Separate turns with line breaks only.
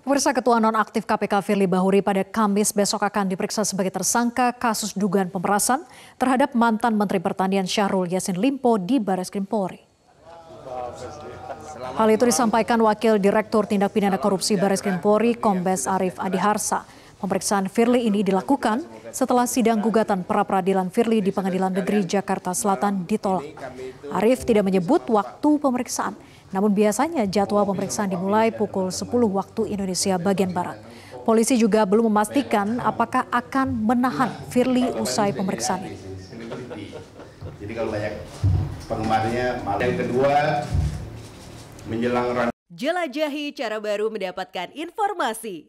Pemirsa Ketua Nonaktif KPK Firly Bahuri pada Kamis besok akan diperiksa sebagai tersangka kasus dugaan pemerasan terhadap mantan Menteri Pertanian Syahrul Yassin Limpo di Baris Krim Polri. Hal itu disampaikan Wakil Direktur Tindak Pidana Korupsi Baris Krim Polri, Kombes Arif Adiharsa. Pemeriksaan Firly ini dilakukan setelah sidang gugatan pra peradilan Firly di Pengadilan Negeri Jakarta Selatan ditolak. Arief tidak menyebut waktu pemeriksaan, namun biasanya jadwal pemeriksaan dimulai pukul 10 waktu Indonesia bagian Barat. Polisi juga belum memastikan apakah akan menahan Firly usai pemeriksaan
yang kedua menjelang Jelajahi cara baru mendapatkan informasi.